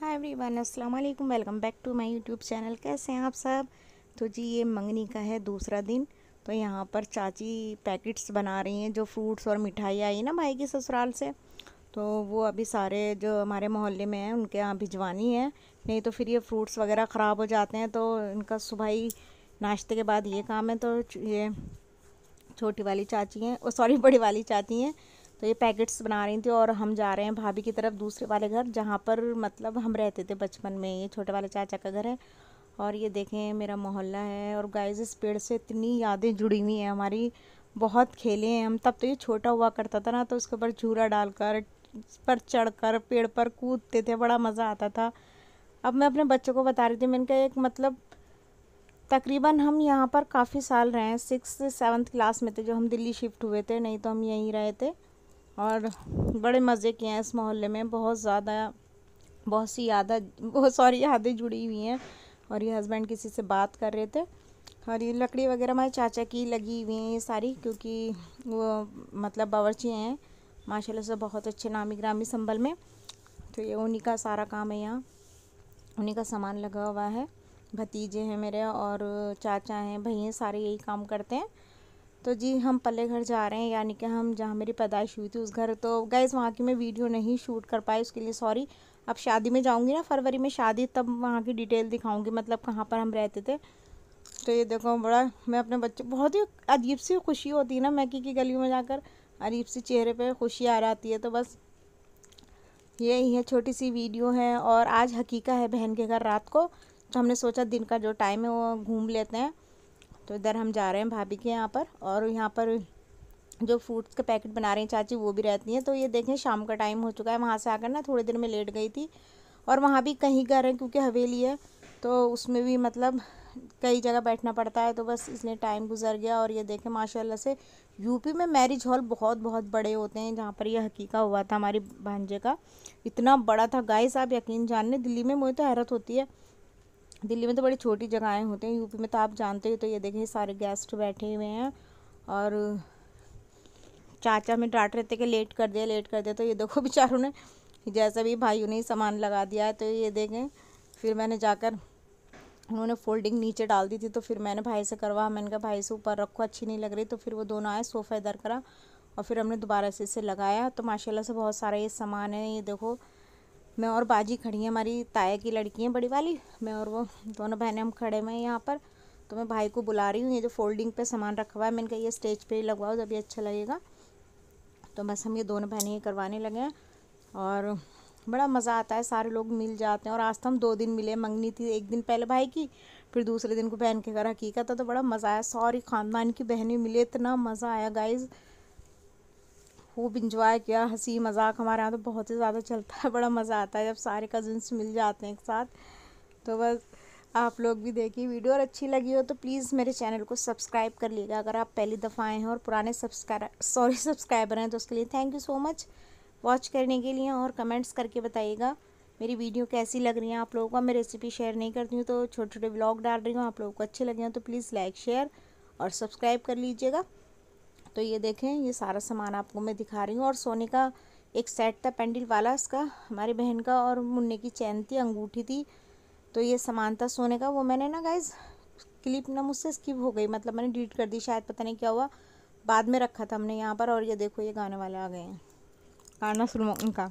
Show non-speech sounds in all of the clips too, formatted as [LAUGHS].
हाय everyone अस्सलाम वालेकुम welcome back to my YouTube channel कैसे हैं आप सब तो जी ये मंगनी का है दूसरा दिन तो यहाँ पर चाची पैकेट्स बना रही हैं जो फ्रूट्स और मिठाई आई ना भाई की ससुराल से तो वो अभी सारे जो हमारे मोहल्ले में हैं उनके यहाँ भिजवानी है नहीं तो फिर ये फ्रूट्स वगैरह ख़राब हो जाते हैं तो इनका सुबह ही नाश्ते के बाद ये काम है तो ये छोटी वाली चाची हैं और सॉरी [LAUGHS] बड़ी वाली चाची हैं तो ये पैकेट्स बना रही थी और हम जा रहे हैं भाभी की तरफ दूसरे वाले घर जहाँ पर मतलब हम रहते थे बचपन में ये छोटे वाले चाचा का घर है और ये देखें मेरा मोहल्ला है और गाइस इस पेड़ से इतनी यादें जुड़ी हुई हैं हमारी बहुत खेले हैं हम तब तो ये छोटा हुआ करता था ना तो उसके ऊपर झूरा डालकर पर चढ़कर पेड़ पर कूदते थे बड़ा मज़ा आता था अब मैं अपने बच्चों को बता रही थी मैंने कहा एक मतलब तकरीबन हम यहाँ पर काफ़ी साल रहे हैं सिक्स सेवन्थ क्लास में थे जो हम दिल्ली शिफ्ट हुए थे नहीं तो हम यहीं रहे थे और बड़े मज़े किए हैं इस मोहल्ले में बहुत ज़्यादा बहुत सी यादें बहुत सारी यादें जुड़ी हुई हैं और ये हस्बैंड किसी से बात कर रहे थे और ये लकड़ी वगैरह हमारे चाचा की लगी हुई हैं ये सारी क्योंकि वो मतलब बावरची हैं माशाल्लाह से बहुत अच्छे नामी ग्रामी संभल में तो ये उन्हीं का सारा काम है यहाँ उन्हीं का सामान लगा हुआ है भतीजे हैं मेरे और चाचा हैं भैया सारे यही काम करते हैं तो जी हम पल्ले घर जा रहे हैं यानी कि हम जहाँ मेरी पैदाइश हुई थी उस घर तो गैस वहाँ की मैं वीडियो नहीं शूट कर पाई उसके लिए सॉरी अब शादी में जाऊँगी ना फरवरी में शादी तब वहाँ की डिटेल दिखाऊँगी मतलब कहाँ पर हम रहते थे तो ये देखो बड़ा मैं अपने बच्चे बहुत ही अजीब सी खुशी होती है ना मैकी की गलियों में जाकर अजीब सी चेहरे पर खुशी आ जाती है तो बस यही है छोटी सी वीडियो है और आज हकीका है बहन के घर रात को तो हमने सोचा दिन का जो टाइम है वो घूम लेते हैं तो इधर हम जा रहे हैं भाभी के यहाँ पर और यहाँ पर जो फ्रूट्स के पैकेट बना रहे हैं चाची वो भी रहती हैं तो ये देखें शाम का टाइम हो चुका है वहाँ से आकर ना थोड़ी देर में लेट गई थी और वहाँ भी कहीं घर हैं क्योंकि हवेली है तो उसमें भी मतलब कई जगह बैठना पड़ता है तो बस इसलिए टाइम गुजर गया और ये देखें माशाल्लाह से यूपी में मैरिज हॉल बहुत बहुत बड़े होते हैं जहाँ पर यह हकीका हुआ था हमारी भांजे का इतना बड़ा था गाइस आप यकीन जानने दिल्ली में मुझे तो हैरत होती है दिल्ली में तो बड़ी छोटी जगहें होती हैं यूपी में तो आप जानते ही तो ये देखें सारे गेस्ट बैठे हुए हैं और चाचा में डांट रहे थे कि लेट कर दिया लेट कर दिया तो ये देखो बेचारों ने जैसा भी भाइयों ने सामान लगा दिया है तो ये देखें फिर मैंने जाकर उन्होंने फोल्डिंग नीचे डाल दी थी तो फिर मैंने भाई से करवा मैंने कहा भाई से ऊपर रखो अच्छी नहीं लग रही तो फिर वो दोनों आए सोफ़ा इधर करा और फिर हमने दोबारा से इसे लगाया तो माशाल्लाह से बहुत सारा ये सामान है ये देखो मैं और बाजी खड़ी हैं हमारी ताया की लड़की हैं बड़ी वाली मैं और वो दोनों बहनें हम खड़े हुए हैं यहाँ पर तो मैं भाई को बुला रही हूँ ये जो फोल्डिंग पे सामान रखा हुआ है मैंने कहा ये स्टेज पे ही लगवाओ जब ये अच्छा लगेगा तो बस हम ये दोनों बहनें ये करवाने लगे हैं और बड़ा मज़ा आता है सारे लोग मिल जाते हैं और आज तो हम दो दिन मिले मंगनी थी एक दिन पहले भाई की फिर दूसरे दिन को बहन के घर हकीकत था तो बड़ा मज़ा आया सारी ख़ानदान की बहनें मिले इतना मज़ा आया गाइज़ खूब इंजॉय किया हंसी मजाक हमारे यहाँ तो बहुत ही ज़्यादा चलता है बड़ा मज़ा आता है जब सारे कज़न्स मिल जाते हैं एक साथ तो बस आप लोग भी देखिए वीडियो और अच्छी लगी हो तो प्लीज़ मेरे चैनल को सब्सक्राइब कर लीजिएगा अगर आप पहली दफ़ा आए हैं और पुराने सब्सक्राइब सॉरी सब्सक्राइबर हैं तो उसके लिए thank you so much watch करने के लिए और कमेंट्स करके बताइएगा मेरी वीडियो कैसी लग रही है आप लोगों को मैं रेसिपी शेयर नहीं करती हूँ तो छोटे छोटे ब्लॉग डाल रही हूँ आप लोगों को अच्छे लगे हैं तो प्लीज़ लाइक शेयर और सब्सक्राइब कर लीजिएगा तो ये देखें ये सारा सामान आपको मैं दिखा रही हूँ और सोने का एक सेट था पेंडिल वाला इसका हमारी बहन का और मुन्ने की चैन थी अंगूठी थी तो ये सामान था सोने का वो मैंने ना गाइज क्लिप ना मुझसे स्किप हो गई मतलब मैंने डिलीट कर दी शायद पता नहीं क्या हुआ बाद में रखा था हमने यहाँ पर और ये देखो ये गाने वाले आ गए हैं गाना सुनो उनका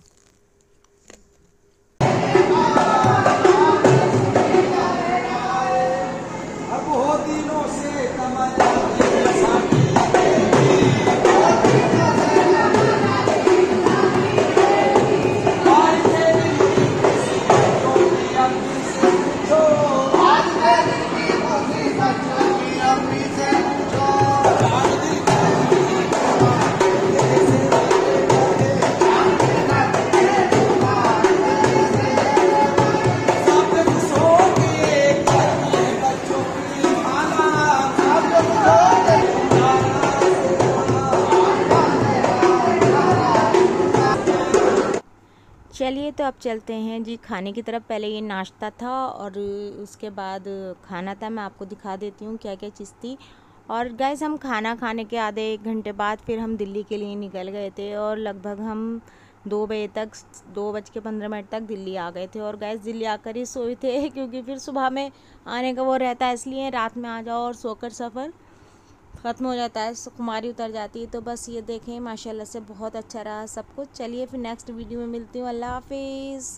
चलिए तो अब चलते हैं जी खाने की तरफ पहले ये नाश्ता था और उसके बाद खाना था मैं आपको दिखा देती हूँ क्या क्या चीज़ थी और गैस हम खाना खाने के आधे एक घंटे बाद फिर हम दिल्ली के लिए निकल गए थे और लगभग हम दो बजे तक दो बज के पंद्रह मिनट तक दिल्ली आ गए थे और गैस दिल्ली आकर ही सोए थे [LAUGHS] क्योंकि फिर सुबह में आने का वो रहता है इसलिए रात में आ जाओ और सोकर सफ़र ख़त्म हो जाता है कुमारी उतर जाती है तो बस ये देखें माशाल्लाह से बहुत अच्छा रहा सब कुछ चलिए फिर नेक्स्ट वीडियो में मिलती हूँ अल्लाह हाफिज़